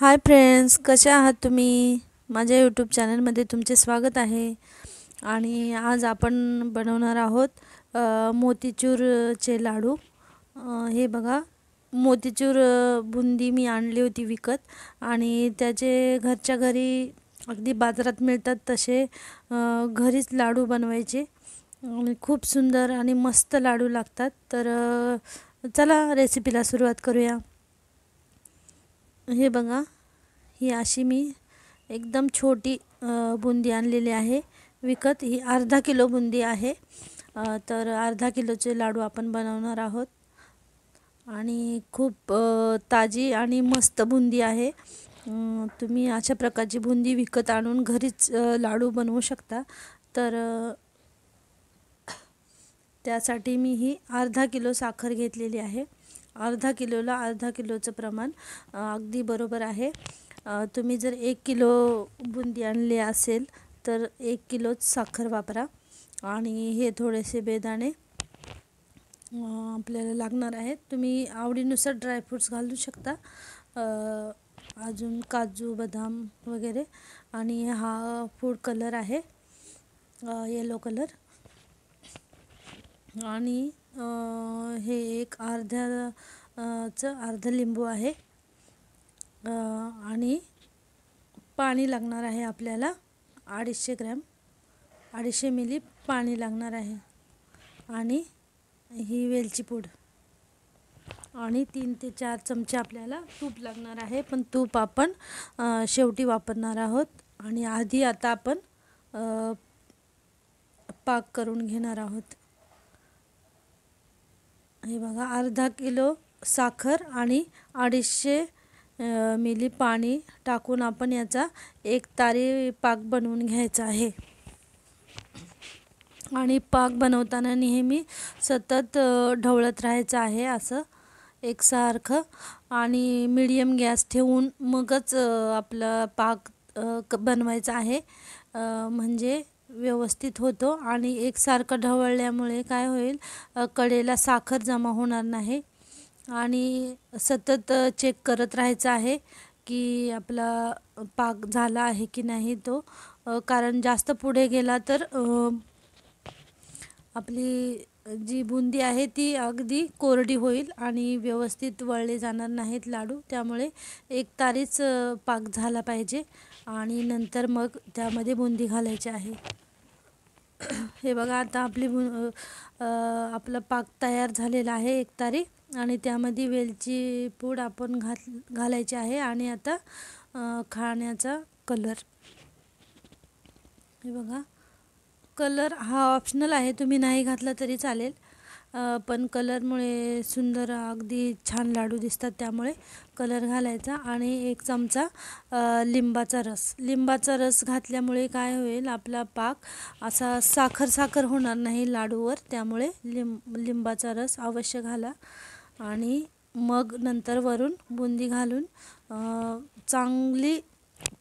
hi friends कसे आहात तुम्ही माझ्या यूट्यूब चॅनलमध्ये तुमचे स्वागत आहे आणि आज आपण बनवणार आहोत मोतीचूरचे लाडू हे बघा मोतीचूर बुंदी मी आणली होती विकत आणि त्याचे घरच्या घरी अगदी बाजारात मिळतात तसे घरीच लाडू बनवायचे खूप सुंदर आणि मस्त लाडू लागतात तर चला रेसिपीला सुरुवात करूया हे बघा ही अशी मी एकदम छोटी बुंदी आणलेली आहे विकत ही अर्धा किलो बुंदी आहे तर अर्धा किलोचे लाडू आपण बनवणार आहोत आणि खूप ताजी आणि मस्त बुंदी आहे तुम्ही अशा प्रकारची बुंदी विकत आणून घरीच लाडू बनवू शकता तर त्यासाठी मी ही अर्धा किलो साखर घेतलेली आहे अर्धा किलोला अर्धा किलोचं प्रमाण अगदी बरोबर आहे तुम्ही जर एक किलो बुंदी आणली असेल तर एक किलोच साखर वापरा आणि हे थोडेसे बेदाणे आपल्याला लागणार आहेत तुम्ही आवडीनुसार ड्रायफ्रूट्स घालू शकता अजून काजू बदाम वगैरे आणि हा फूड कलर आहे येलो कलर आणि हे एक अर्ध्या अर्ध लिंबू आहे आणि पाणी लागणार आहे आपल्याला अडीचशे ग्रॅम अडीचशे मिली पाणी लागणार आहे आणि ही वेलची पूड आणि तीन ते चार चमचे आपल्याला तूप लागणार आहे पण तूप आपण शेवटी वापरणार आहोत आणि आधी आता आपण पाक करून घेणार आहोत हे बघा अर्धा किलो साखर आणि अडीचशे मिली पाणी टाकून आपण याचा एक तारी पाक बनवून घ्यायचा आहे आणि पाक बनवताना नेहमी सतत ढवळत राहायचं आहे असं एकसारखं आणि मीडियम गॅस ठेवून मगच आपला पाक बनवायचा आहे म्हणजे व्यवस्थित होतो आणि एकसारखं ढवळल्यामुळे काय होईल कडेला साखर जमा होणार नाही आणि सतत चेक करत राहायचं आहे की आपला पाक झाला आहे की नाही तो कारण जास्त पुढे गेला तर आपली जी बुंदी आहे ती अगदी कोरडी होईल आणि व्यवस्थित वळले जाणार नाहीत लाडू त्यामुळे एक तारीच पाक झाला पाहिजे आणि नंतर मग त्यामध्ये बुंदी घालायची आहे हे बघा आता आपली बु आपलं पाक तयार झालेला आहे एक तारीख आणि त्यामध्ये वेलची पूड आपण घात घालायची आहे आणि आता खाण्याचा कलर हे बघा कलर हा ऑप्शनल आहे तुम्ही नाही घातला तरी चालेल पण कलरमुळे सुंदर अगदी छान लाडू दिसतात त्यामुळे कलर घालायचा आणि एक चमचा लिंबाचा रस लिंबाचा रस घातल्यामुळे काय होईल आपला पाक असा साखर साखर होणार नाही लाडूवर त्यामुळे लिंब लिंबाचा रस अवश्य घाला आणि मग नंतर वरून बुंदी घालून चांगली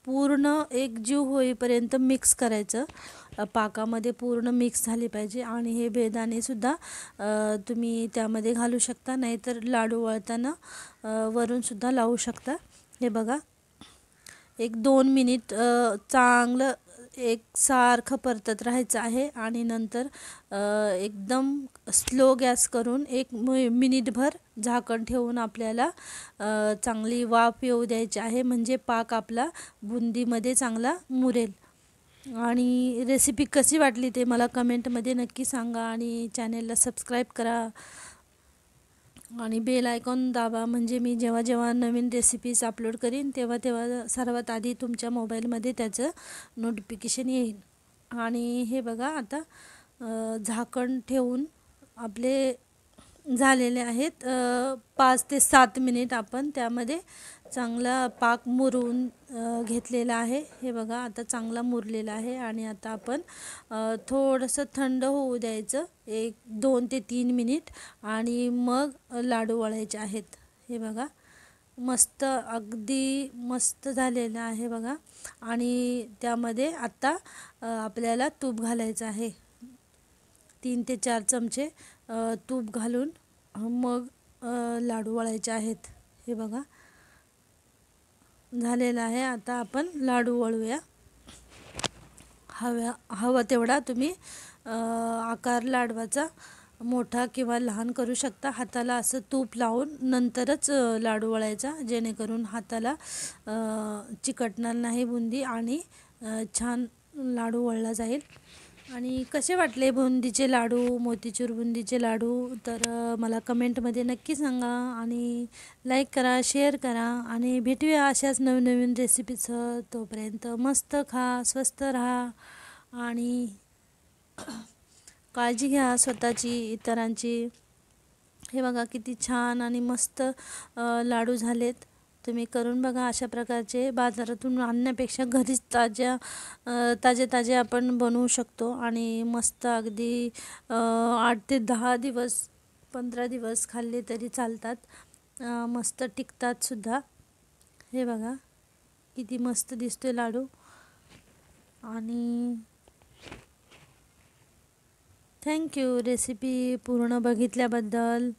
पूर्ण एकजीव होईपर्यंत मिक्स करायचं पाकामध्ये पूर्ण मिक्स झाले पाहिजे आणि हे बेदाणेसुद्धा तुम्ही त्यामध्ये घालू शकता नाहीतर लाडू वळताना वरूनसुद्धा लावू शकता हे बघा एक दोन मिनिट चांगलं एक सारखं परतत राहायचं आहे आणि नंतर एकदम स्लो गॅस करून एक मिनिटभर झाकण ठेवून आपल्याला चांगली वाफ येऊ द्यायची आहे म्हणजे पाक आपला बुंदीमध्ये चांगला मुरेल आणि रेसिपी कशी वाटली ते मला कमेंटमध्ये नक्की सांगा आणि चॅनेलला सबस्क्राईब करा आणि बेल आयकॉन दाबा म्हणजे मी जेव्हा जेव्हा नवीन रेसिपीज अपलोड करीन तेव्हा तेव्हा सर्वात आधी तुमच्या मोबाईलमध्ये त्याचं नोटिफिकेशन येईल आणि हे बघा आता झाकण ठेवून आपले झालेले आहेत पाच ते सात मिनिट आपण त्यामध्ये चांगला पाक मुरून घेतलेला आहे हे बघा आता चांगला मुरलेला आहे आणि आता आपण थोडंसं थंड होऊ द्यायचं एक दोन ते तीन मिनिट आणि मग लाडू वळायचे आहेत हे बघा मस्त अगदी मस्त झालेलं आहे बघा आणि त्यामध्ये आत्ता आपल्याला तूप घालायचं आहे तीन ते चार चमचे तूप घालून मग लाडू वळायचे आहेत हे बघा झालेला आहे आता आपण लाडू वळूया हव्या हवा तेवढा तुम्ही आकार लाडवाचा मोठा किंवा लहान करू शकता हाताला असं तूप लावून नंतरच लाडू वळायचा जेणेकरून हाताला चिकटणार नाही बुंदी आणि छान लाडू वळला जाईल आणि कसे वाटले बुंदीचे लाडू मोतीचूर बुंदीचे लाडू तर मला कमेंटमध्ये नक्की सांगा आणि लाईक करा शेअर करा आणि भेटूया अशाच नवीन नवीन रेसिपीचं तोपर्यंत मस्त खा स्वस्त राहा आणि काळजी घ्या स्वतःची इतरांची हे बघा किती छान आणि मस्त लाडू झालेत तुम्ही करून बघा अशा प्रकारचे बाजारातून आणण्यापेक्षा घरीच ताज्या ताजे ताजे आपण बनवू शकतो आणि मस्त अगदी आठ ते दहा दिवस पंधरा दिवस खाल्ले तरी चालतात मस्त टिकतात सुद्धा हे बघा किती मस्त दिसतोय लाडू आणि थँक्यू रेसिपी पूर्ण बघितल्याबद्दल